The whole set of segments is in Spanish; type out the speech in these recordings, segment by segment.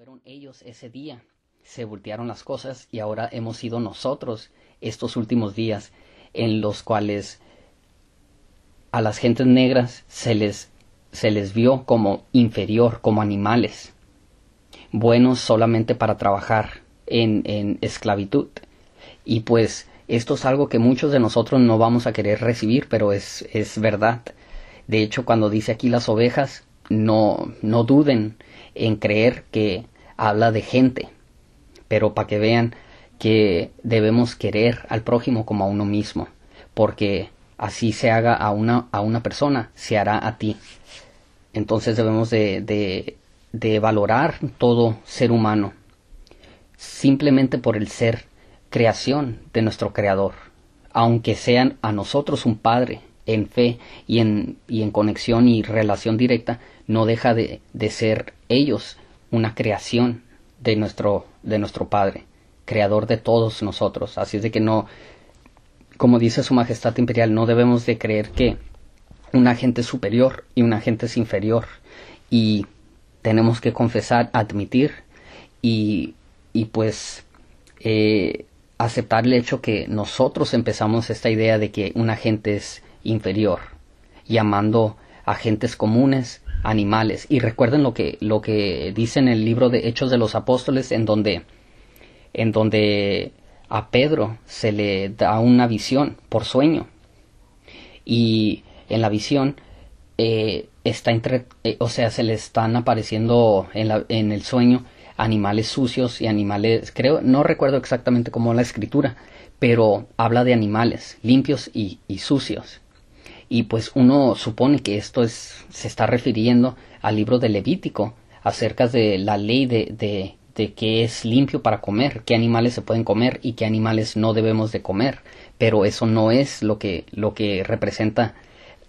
Fueron ellos ese día. Se voltearon las cosas y ahora hemos sido nosotros estos últimos días en los cuales a las gentes negras se les, se les vio como inferior, como animales, buenos solamente para trabajar en, esclavitud. Y pues esto es algo que muchos de nosotros no vamos a querer recibir, pero es, es verdad. De hecho, cuando dice aquí las ovejas, no, no duden en creer que habla de gente, pero para que vean que debemos querer al prójimo como a uno mismo, porque así se haga a una, a una persona, se hará a ti. Entonces debemos de, valorar todo ser humano, simplemente por el ser creación de nuestro Creador, aunque sean a nosotros un Padre en fe y en, y en conexión y relación directa, no deja de, de ser ellos una creación de nuestro, de nuestro Padre, creador de todos nosotros. Así es de que no, como dice su Majestad Imperial, no debemos de creer que un agente es superior y un agente es inferior. Y tenemos que confesar, admitir y, pues eh, aceptar el hecho que nosotros empezamos esta idea de que un agente es inferior, llamando agentes comunes animales. Y recuerden lo que, lo que dice en el libro de Hechos de los Apóstoles, en donde, en donde a Pedro se le da una visión por sueño. Y en la visión eh, está eh, o sea, se le están apareciendo en, la, en el sueño animales sucios y animales, creo, no recuerdo exactamente cómo la escritura, pero habla de animales limpios y, y sucios. Y pues uno supone que esto es, se está refiriendo al libro de Levítico acerca de la ley de, de, de qué es limpio para comer, qué animales se pueden comer y qué animales no debemos de comer. Pero eso no es lo que, lo que representa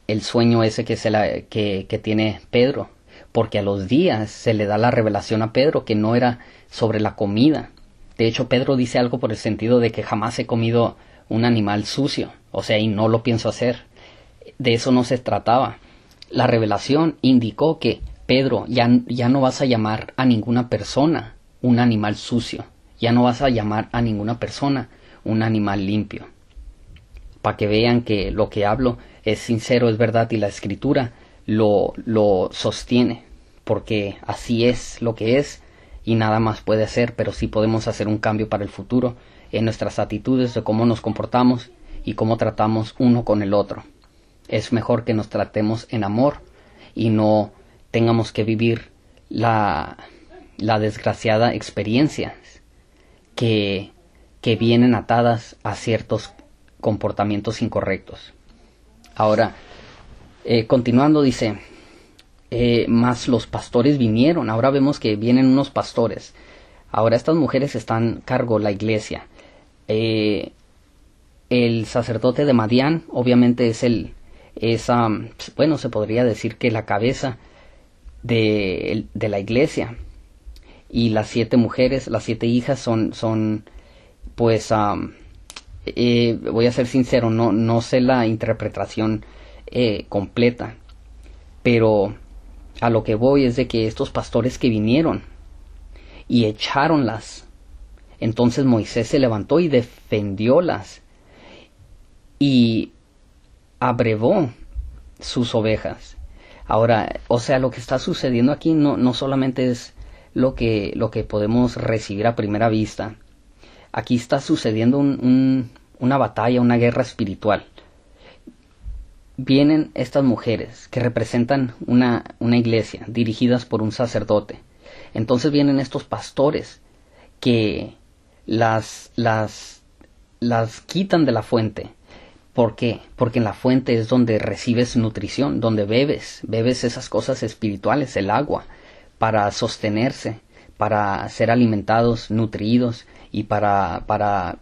el sueño ese que, se la, que tiene Pedro, porque a los días se le da la revelación a Pedro que no era sobre la comida. De hecho, Pedro dice algo por el sentido de que jamás he comido un animal sucio, o sea, y no lo pienso hacer de eso no se trataba. La revelación indicó que, Pedro, ya, ya no vas a llamar a ninguna persona un animal sucio, ya no vas a llamar a ninguna persona un animal limpio. Para que vean que lo que hablo es sincero, es verdad y la escritura lo, lo sostiene, porque así es lo que es y nada más puede ser, pero sí podemos hacer un cambio para el futuro en nuestras actitudes de cómo nos comportamos y cómo tratamos uno con el otro es mejor que nos tratemos en amor y no tengamos que vivir la, desgraciada experiencia que, que vienen atadas a ciertos comportamientos incorrectos. Ahora, eh, continuando, dice, eh, más los pastores vinieron, ahora vemos que vienen unos pastores. Ahora estas mujeres están cargo la iglesia. Eh, el sacerdote de Madián, obviamente es el, es, bueno, se podría decir que la cabeza de, de, la iglesia. Y las siete mujeres, las siete hijas son, son pues, eh, voy a ser sincero, no, no sé la interpretación eh, completa, pero a lo que voy es de que estos pastores que vinieron y echaronlas, entonces Moisés se levantó y defendiólas. Y abrevó sus ovejas. Ahora, o sea, lo que está sucediendo aquí no, solamente es lo que, lo que podemos recibir a primera vista. Aquí está sucediendo una batalla, una guerra espiritual. Vienen estas mujeres que representan una, una iglesia dirigidas por un sacerdote. Entonces vienen estos pastores que las, las, las quitan de la fuente ¿Por qué? Porque en la fuente es donde recibes nutrición, donde bebes, bebes esas cosas espirituales, el agua, para sostenerse, para ser alimentados, nutridos y para, para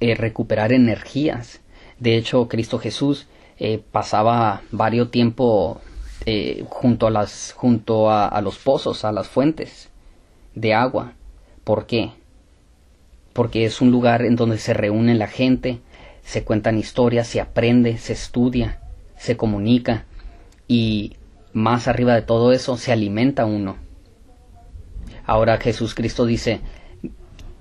eh, recuperar energías. De hecho, Cristo Jesús eh, pasaba varios tiempo eh, junto, a, junto a los pozos, a las fuentes de agua. ¿Por qué? Porque es un lugar en donde se reúne la gente, se cuentan historias, se aprende, se estudia, se comunica y más arriba de todo eso se alimenta uno. Ahora Jesús Cristo dice,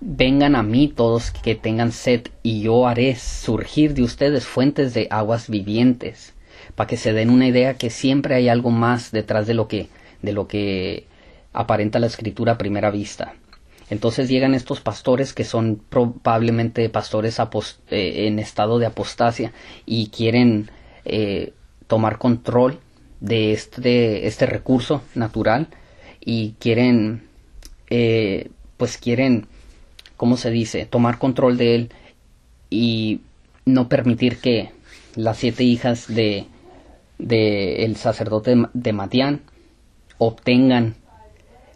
vengan a mí todos que tengan sed y yo haré surgir de ustedes fuentes de aguas vivientes, para que se den una idea que siempre hay algo más detrás de lo que, de lo que aparenta la escritura a primera vista. Entonces llegan estos pastores que son probablemente pastores eh, en estado de apostasia y quieren eh, tomar control de este, este recurso natural y quieren, eh, pues quieren, ¿cómo se dice?, tomar control de él y no permitir que las siete hijas de, el sacerdote de Matián obtengan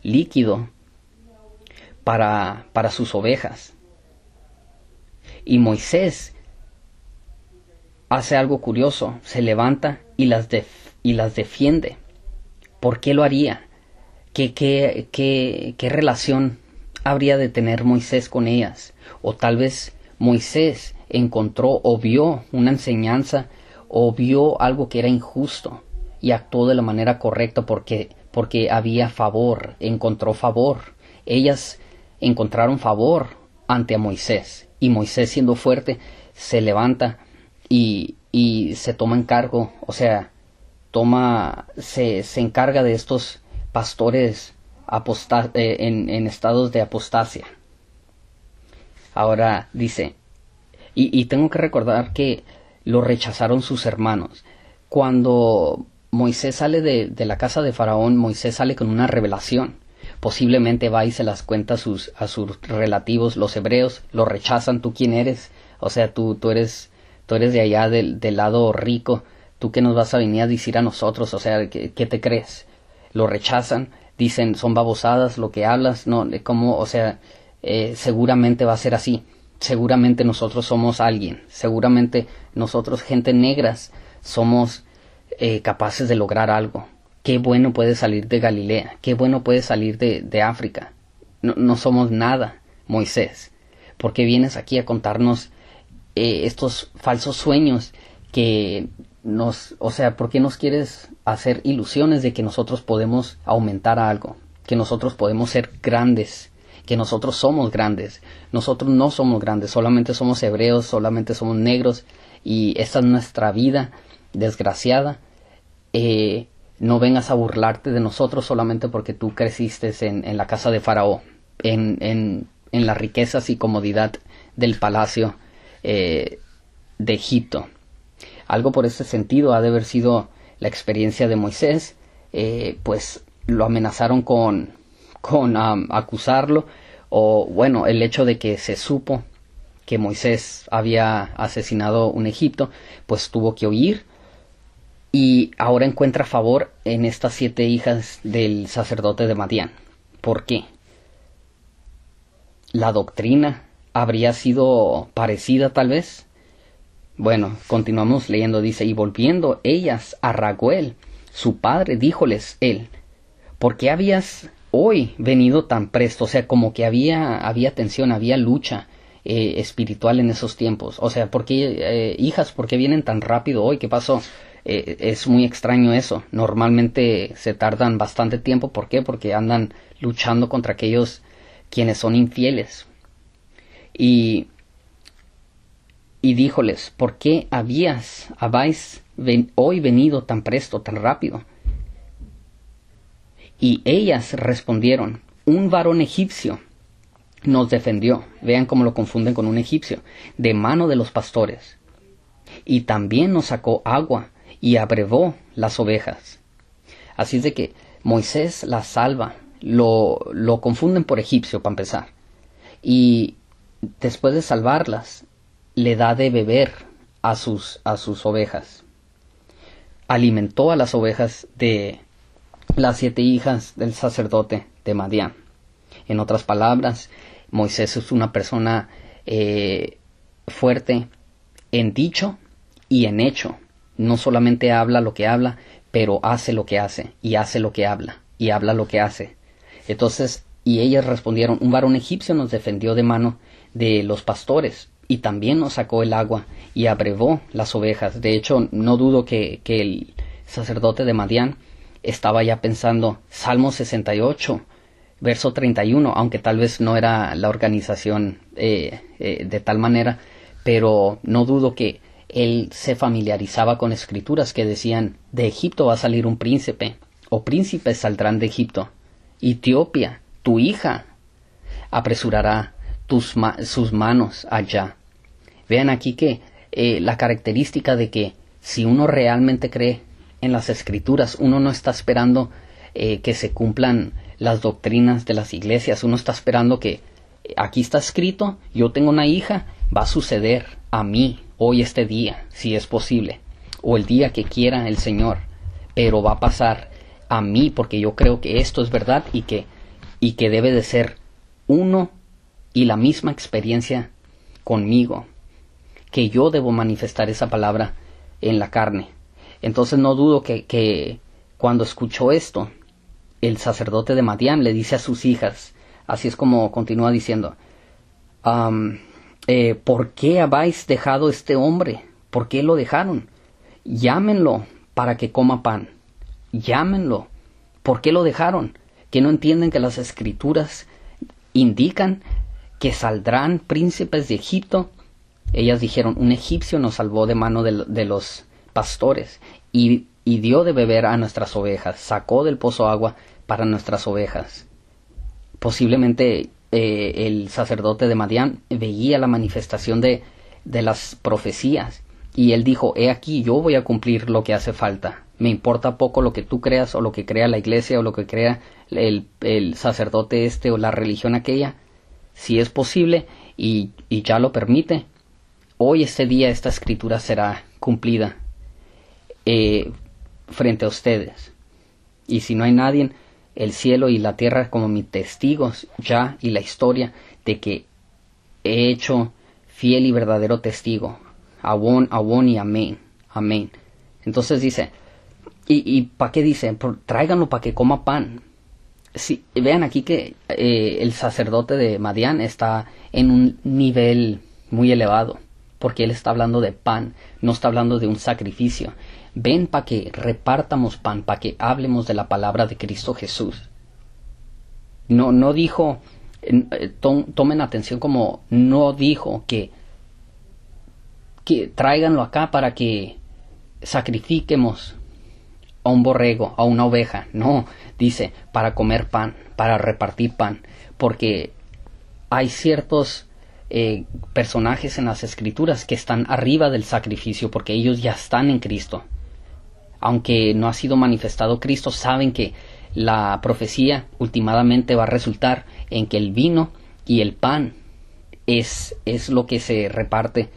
líquido para, sus ovejas. Y Moisés hace algo curioso, se levanta y las, y las defiende. ¿Por qué lo haría? ¿Qué, qué, qué, qué relación habría de tener Moisés con ellas? O tal vez Moisés encontró o vio una enseñanza o vio algo que era injusto y actuó de la manera correcta porque, porque había favor, encontró favor. Ellas encontraron favor ante Moisés. Y Moisés siendo fuerte se levanta y, y se toma en cargo, o sea, toma, se, se encarga de estos pastores apostas, eh, en, estados de apostasia. Ahora dice, y, tengo que recordar que lo rechazaron sus hermanos. Cuando Moisés sale de, de, la casa de Faraón, Moisés sale con una revelación posiblemente va y se las cuenta a sus, a sus relativos, los hebreos, lo rechazan, tú quién eres, o sea, tú, tú, eres, tú eres de allá del, lado rico, tú que nos vas a venir a decir a nosotros, o sea, ¿qué, te crees? Lo rechazan, dicen, son babosadas lo que hablas, no, cómo, o sea, eh, seguramente va a ser así, seguramente nosotros somos alguien, seguramente nosotros, gente negras, somos eh, capaces de lograr algo, qué bueno puede salir de Galilea, qué bueno puede salir de, África. No, somos nada, Moisés. ¿Por qué vienes aquí a contarnos eh, estos falsos sueños que nos, o sea, ¿por qué nos quieres hacer ilusiones de que nosotros podemos aumentar algo? Que nosotros podemos ser grandes, que nosotros somos grandes. Nosotros no somos grandes, solamente somos hebreos, solamente somos negros y esta es nuestra vida desgraciada. Eh, no vengas a burlarte de nosotros solamente porque tú creciste en, la casa de Faraón, en, las riquezas y comodidad del palacio eh, de Egipto. Algo por ese sentido ha de haber sido la experiencia de Moisés, eh, pues lo amenazaron con, con acusarlo, o bueno, el hecho de que se supo que Moisés había asesinado un Egipto, pues tuvo que huir y ahora encuentra favor en estas siete hijas del sacerdote de Madián. ¿Por qué? La doctrina habría sido parecida tal vez. Bueno, continuamos leyendo, dice, y volviendo ellas a Raguel, su padre díjoles él, ¿por qué habías hoy venido tan presto? O sea, como que había, había tensión, había lucha eh, espiritual en esos tiempos. O sea, ¿por qué, eh, hijas, por qué vienen tan rápido hoy? ¿Qué pasó? Eh, es muy extraño eso. Normalmente se tardan bastante tiempo. ¿Por qué? Porque andan luchando contra aquellos quienes son infieles. Y, díjoles, ¿por qué habías, habéis hoy venido tan presto, tan rápido? Y ellas respondieron, un varón egipcio nos defendió. Vean cómo lo confunden con un egipcio, de mano de los pastores. Y también nos sacó agua y abrevó las ovejas. Así es de que Moisés las salva, lo, confunden por egipcio para empezar. Y después de salvarlas, le da de beber a sus, a sus ovejas. Alimentó a las ovejas de las siete hijas del sacerdote de Madián. En otras palabras, Moisés es una persona eh, fuerte en dicho y en hecho no solamente habla lo que habla, pero hace lo que hace, y hace lo que habla, y habla lo que hace. Entonces, y ellas respondieron, un varón egipcio nos defendió de mano de los pastores, y también nos sacó el agua, y abrevó las ovejas. De hecho, no dudo que, el sacerdote de Madián estaba ya pensando, Salmo 68, verso 31, aunque tal vez no era la organización eh, eh, de tal manera, pero no dudo que él se familiarizaba con escrituras que decían, de Egipto va a salir un príncipe, o príncipes saldrán de Egipto. Etiopía, tu hija, apresurará tus sus manos allá. Vean aquí que eh, la característica de que si uno realmente cree en las escrituras, uno no está esperando eh, que se cumplan las doctrinas de las iglesias, uno está esperando que aquí está escrito, yo tengo una hija va a suceder a mí hoy este día, si es posible, o el día que quiera el Señor, pero va a pasar a mí porque yo creo que esto es verdad y que, y que debe de ser uno y la misma experiencia conmigo, que yo debo manifestar esa palabra en la carne. Entonces no dudo que, cuando escuchó esto, el sacerdote de Madián le dice a sus hijas, así es como continúa diciendo, eh, ¿por qué habéis dejado este hombre? ¿Por qué lo dejaron? Llámenlo para que coma pan. Llámenlo. ¿Por qué lo dejaron? Que no entienden que las escrituras indican que saldrán príncipes de Egipto. Ellas dijeron, un egipcio nos salvó de mano de, los pastores y dio de beber a nuestras ovejas, sacó del pozo agua para nuestras ovejas. Posiblemente eh, el sacerdote de Madián veía la manifestación de, las profecías y él dijo, he aquí, yo voy a cumplir lo que hace falta. Me importa poco lo que tú creas o lo que crea la iglesia o lo que crea el, sacerdote este o la religión aquella. Si es posible y, ya lo permite, hoy este día esta escritura será cumplida eh, frente a ustedes. Y si no hay nadie, el cielo y la tierra como mis testigos ya y la historia de que he hecho fiel y verdadero testigo. Abón, abón y amén. Amén. Entonces dice, ¿y, para qué dice? Tráiganlo para que coma pan. si vean aquí que eh, el sacerdote de Madián está en un nivel muy elevado, porque él está hablando de pan, no está hablando de un sacrificio, Ven para que repartamos pan, para que hablemos de la palabra de Cristo Jesús. No, no dijo, eh, tomen atención como no dijo que, que tráiganlo acá para que sacrifiquemos a un borrego, a una oveja. No, dice, para comer pan, para repartir pan, porque hay ciertos eh, personajes en las escrituras que están arriba del sacrificio, porque ellos ya están en Cristo aunque no ha sido manifestado Cristo, saben que la profecía últimamente va a resultar en que el vino y el pan es, es lo que se reparte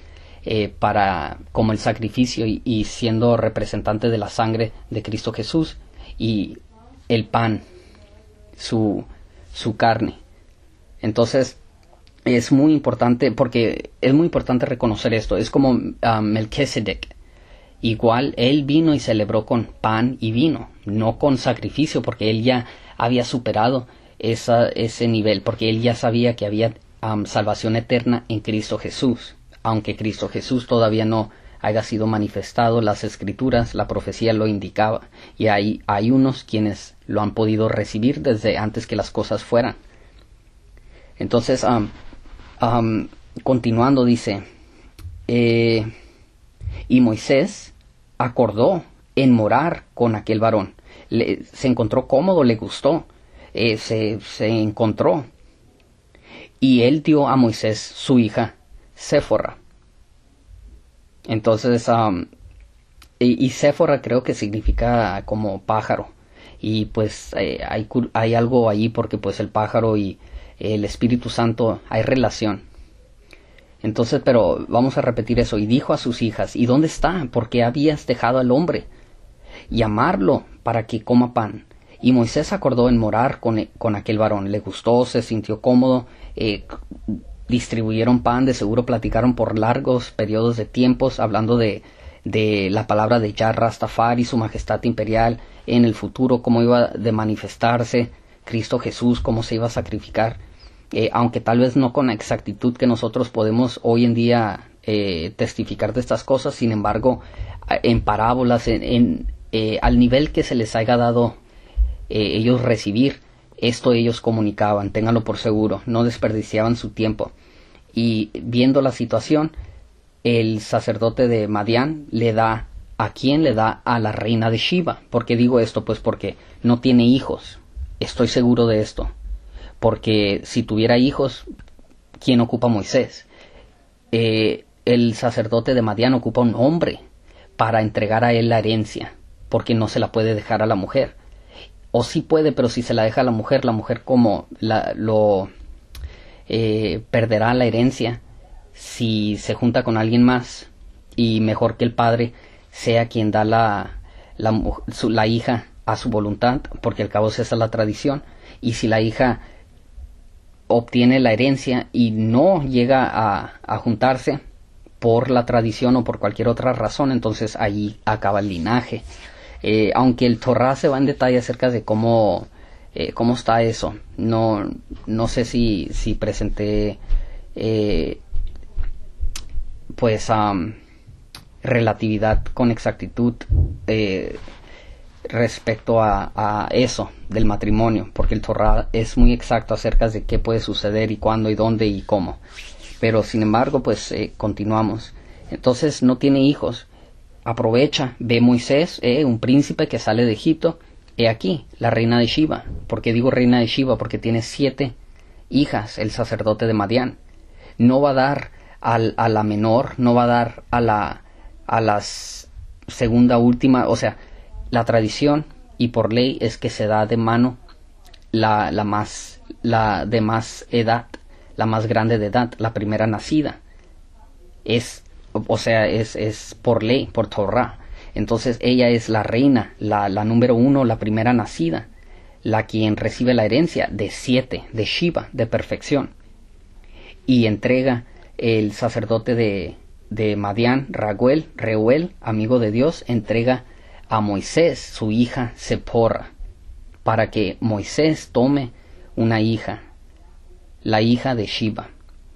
eh, para como el sacrificio y, siendo representante de la sangre de Cristo Jesús y el pan, su, su carne. Entonces, es muy importante, porque es muy importante reconocer esto. Es como ah, Melchizedek, Igual él vino y celebró con pan y vino, no con sacrificio, porque él ya había superado ese nivel, porque él ya sabía que había salvación eterna en Cristo Jesús. Aunque Cristo Jesús todavía no haya sido manifestado, las escrituras, la profecía lo indicaba, y hay, hay unos quienes lo han podido recibir desde antes que las cosas fueran. Entonces, continuando, dice, eh, y Moisés, acordó en morar con aquel varón. Le, se encontró cómodo, le gustó, eh, se, se encontró. Y él dio a Moisés su hija, Séfora. Entonces, y, y creo que significa como pájaro. Y pues eh, hay, hay, algo ahí porque pues el pájaro y el Espíritu Santo hay relación. Entonces, pero vamos a repetir eso. Y dijo a sus hijas, ¿y dónde está? ¿Por qué habías dejado al hombre? Llamarlo para que coma pan. Y Moisés acordó en morar e-, con, aquel varón. Le gustó, se sintió cómodo, eh, distribuyeron pan, de seguro platicaron por largos periodos de tiempos hablando de, la palabra de Yah Rastafari, su majestad imperial, en el futuro, cómo iba de manifestarse Cristo Jesús, cómo se iba a sacrificar. Eh, aunque tal vez no con la exactitud que nosotros podemos hoy en día eh, testificar de estas cosas, sin embargo, en parábolas, en, eh, al nivel que se les haya dado ellos recibir, esto ellos comunicaban, ténganlo por seguro, no desperdiciaban su tiempo. Y viendo la situación, el sacerdote de Madián le da a quién le da a la reina de Shiva. ¿Por qué digo esto? Pues porque no tiene hijos. Estoy seguro de esto porque si tuviera hijos, ¿quién ocupa a Moisés? Eh, el sacerdote de Madián ocupa un hombre para entregar a él la herencia, porque no se la puede dejar a la mujer. O sí puede, pero si se la deja a la mujer, la mujer como la, lo eh, perderá la herencia si se junta con alguien más y mejor que el padre sea quien da la, la, la hija a su voluntad, porque al cabo esa es la tradición, y si la hija obtiene la herencia y no llega a, juntarse por la tradición o por cualquier otra razón, entonces allí acaba el linaje. Eh, aunque el Torah se va en detalle acerca de cómo, eh, cómo está eso. No, no sé si, si presenté eh, pues relatividad con exactitud respecto a, eso del matrimonio, porque el Torah es muy exacto acerca de qué puede suceder y cuándo y dónde y cómo. Pero sin embargo, pues eh, continuamos. Entonces no tiene hijos. Aprovecha, ve Moisés, eh, un príncipe que sale de Egipto. He aquí, la reina de Shiva. ¿Por qué digo reina de Shiva? Porque tiene siete hijas, el sacerdote de Madián. No va a dar al, a la menor, no va a dar a la, a las segunda última, o sea, la tradición y por ley es que se da de mano la, más, la de más edad, la más grande de edad, la primera nacida. Es, o sea, es, por ley, por Torah. Entonces ella es la reina, la, la número uno, la primera nacida, la quien recibe la herencia de siete, de Shiva, de perfección. Y entrega el sacerdote de, de Madián, Raguel, Reuel, amigo de Dios, entrega a Moisés su hija porra para que Moisés tome una hija, la hija de Shiva,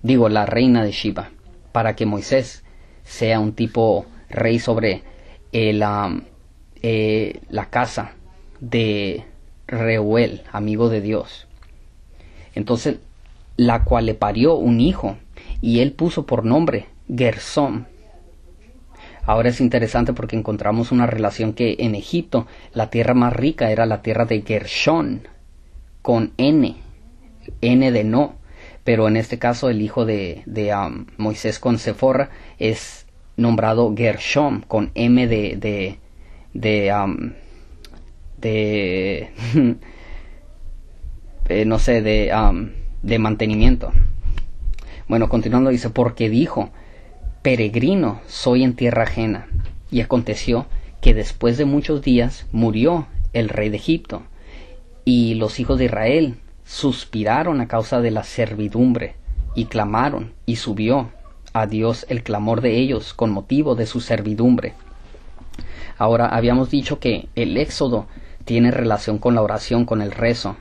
digo la reina de Shiva, para que Moisés sea un tipo rey sobre eh, eh, la casa de Reuel, amigo de Dios. Entonces, la cual le parió un hijo, y él puso por nombre Gersón, Ahora es interesante porque encontramos una relación que en Egipto la tierra más rica era la tierra de Gershon con N, N de no, pero en este caso el hijo de, de um, Moisés con Sephora es nombrado Gershom con M de de de, um, eh, no sé de um, de mantenimiento. Bueno, continuando dice porque dijo peregrino soy en tierra ajena. Y aconteció que después de muchos días murió el rey de Egipto, y los hijos de Israel suspiraron a causa de la servidumbre, y clamaron, y subió a Dios el clamor de ellos con motivo de su servidumbre. Ahora habíamos dicho que el éxodo tiene relación con la oración, con el rezo.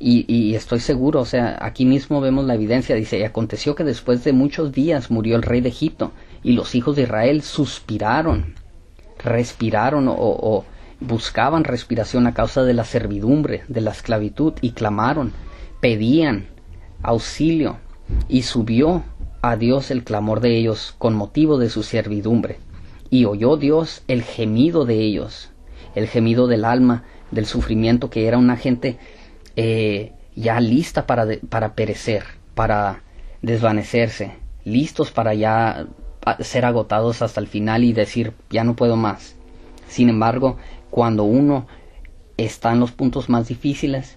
Y, estoy seguro, o sea, aquí mismo vemos la evidencia, dice, y aconteció que después de muchos días murió el rey de Egipto, y los hijos de Israel suspiraron, respiraron o, buscaban respiración a causa de la servidumbre, de la esclavitud, y clamaron, pedían auxilio, y subió a Dios el clamor de ellos con motivo de su servidumbre. Y oyó Dios el gemido de ellos, el gemido del alma, del sufrimiento, que era una gente eh, ya lista para, para perecer, para desvanecerse, listos para ya ser agotados hasta el final y decir ya no puedo más. Sin embargo, cuando uno está en los puntos más difíciles,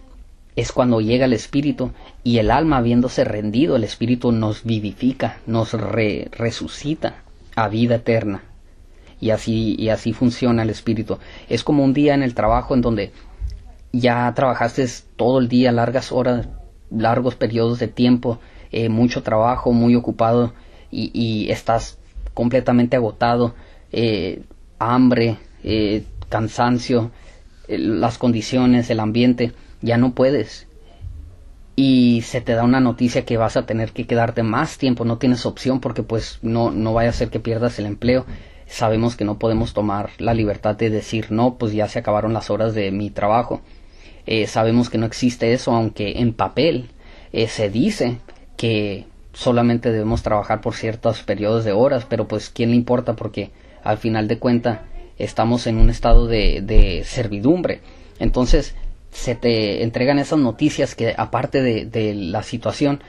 es cuando llega el espíritu y el alma habiéndose rendido, el espíritu nos vivifica, nos resucita a vida eterna. Y así, y así funciona el espíritu. Es como un día en el trabajo en donde ya trabajaste todo el día, largas horas, largos periodos de tiempo, eh, mucho trabajo, muy ocupado, y, estás completamente agotado, eh, hambre, eh, cansancio, eh, las condiciones, el ambiente, ya no puedes. Y se te da una noticia que vas a tener que quedarte más tiempo, no tienes opción porque pues no, no vaya a ser que pierdas el empleo. Sabemos que no podemos tomar la libertad de decir no, pues ya se acabaron las horas de mi trabajo. sabemos que no existe eso, aunque en papel se dice que solamente debemos trabajar por ciertos periodos de horas, pero pues quién le importa porque al final de cuenta estamos en un estado de, de servidumbre. Entonces se te entregan esas noticias que aparte de, de la situación,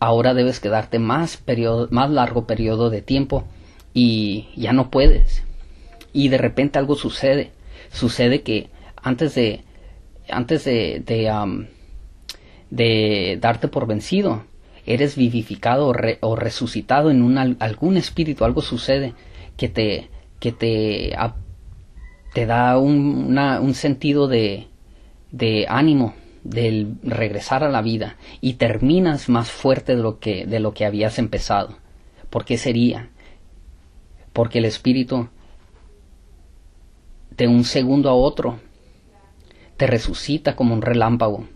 ahora debes quedarte más, periodo, más largo periodo de tiempo y ya no puedes. Y de repente algo sucede. Sucede que antes de, antes de, de darte por vencido, eres vivificado o, resucitado en un, algún espíritu, algo sucede que te, que te, te da un, sentido de, ánimo, del regresar a la vida y terminas más fuerte de lo que de lo que habías empezado. ¿Por qué sería? Porque el espíritu de un segundo a otro te resucita como un relámpago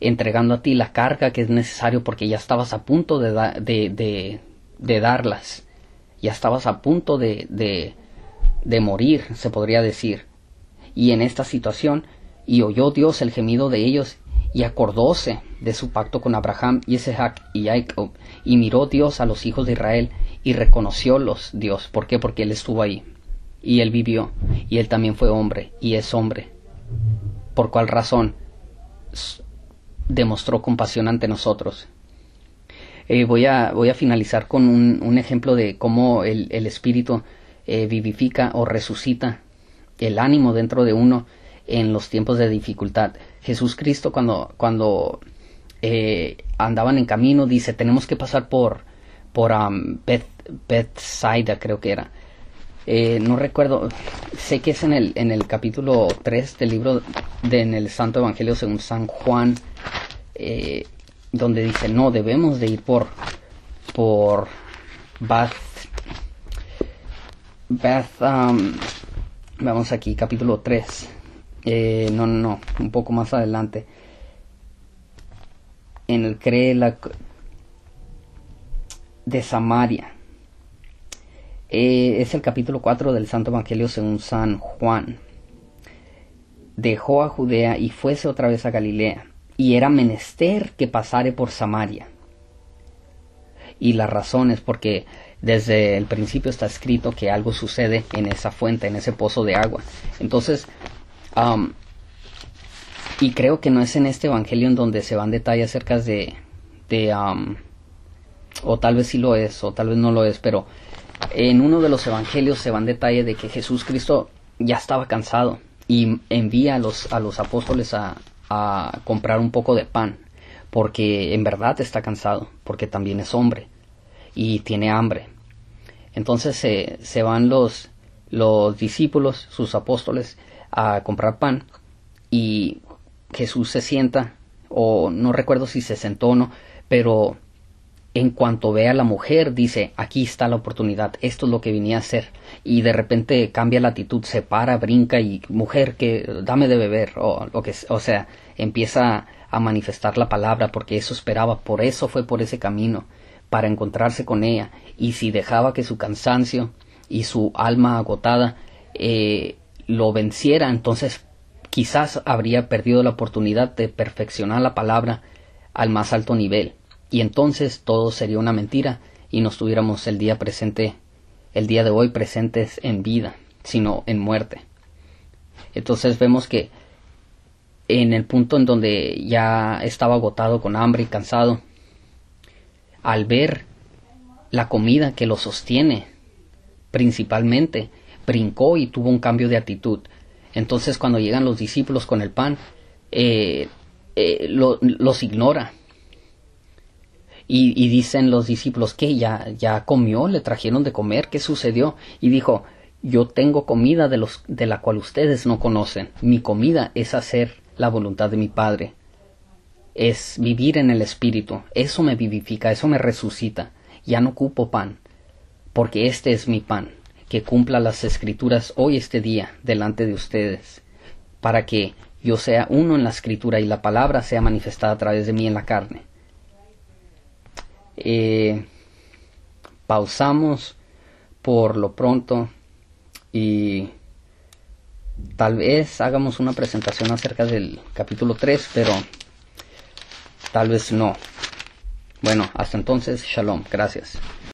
entregando a ti la carga que es necesario porque ya estabas a punto de, de, darlas, ya estabas a punto de, de, morir, se podría decir. Y en esta situación, y oyó Dios el gemido de ellos, y acordóse de su pacto con Abraham, Isaac y Jacob, y miró Dios a los hijos de Israel, y reconociólos Dios. ¿Por qué? Porque él estuvo ahí, y él vivió, y él también fue hombre, y es hombre. ¿Por cuál razón? demostró compasión ante nosotros. Eh, voy, a, voy a finalizar con un, un ejemplo de cómo el, Espíritu eh, vivifica o resucita el ánimo dentro de uno en los tiempos de dificultad. Jesús Cristo cuando, cuando eh, andaban en camino dice tenemos que pasar por, por Bethsaida creo que era. no recuerdo, sé que es en el, en el capítulo 3 del libro de, en el Santo Evangelio según San Juan eh, donde dice, no, debemos de ir por, por Bath, um, vamos aquí, capítulo 3, eh, no, no, no, un poco más adelante, en el cree la de Samaria. Eh, es el capítulo 4 del Santo Evangelio según San Juan. Dejó a Judea y fuese otra vez a Galilea y era menester que pasare por Samaria. Y la razón es porque desde el principio está escrito que algo sucede en esa fuente, en ese pozo de agua. Entonces, y creo que no es en este evangelio en donde se van detalles acerca de, de o tal vez sí lo es, o tal vez no lo es, pero en uno de los evangelios se van detalles de que Jesús Cristo ya estaba cansado y envía a los, a los apóstoles a, a comprar un poco de pan, porque en verdad está cansado, porque también es hombre y tiene hambre. Entonces eh, se van los, los discípulos, sus apóstoles, a comprar pan y Jesús se sienta, o no recuerdo si se sentó o no, pero en cuanto ve a la mujer, dice, aquí está la oportunidad, esto es lo que venía a hacer. Y de repente cambia la actitud, se para, brinca y, mujer, que dame de beber, o que, o sea, empieza a manifestar la palabra porque eso esperaba, por eso fue por ese camino, para encontrarse con ella. Y si dejaba que su cansancio y su alma agotada eh, lo venciera, entonces quizás habría perdido la oportunidad de perfeccionar la palabra al más alto nivel y entonces todo sería una mentira y no estuviéramos el día presente, el día de hoy presentes en vida, sino en muerte. Entonces vemos que en el punto en donde ya estaba agotado con hambre y cansado, al ver la comida que lo sostiene principalmente, brincó y tuvo un cambio de actitud. Entonces cuando llegan los discípulos con el pan, eh, eh, los ignora y, dicen los discípulos que ya, comió, le trajeron de comer, ¿qué sucedió? Y dijo, yo tengo comida de, de la cual ustedes no conocen. Mi comida es hacer la voluntad de mi Padre. Es vivir en el Espíritu. Eso me vivifica, eso me resucita. Ya no ocupo pan, porque este es mi pan, que cumpla las escrituras hoy este día delante de ustedes, para que yo sea uno en la escritura y la palabra sea manifestada a través de mí en la carne. Eh, pausamos por lo pronto y tal vez hagamos una presentación acerca del capítulo 3, pero tal vez no. Bueno, hasta entonces, shalom, gracias.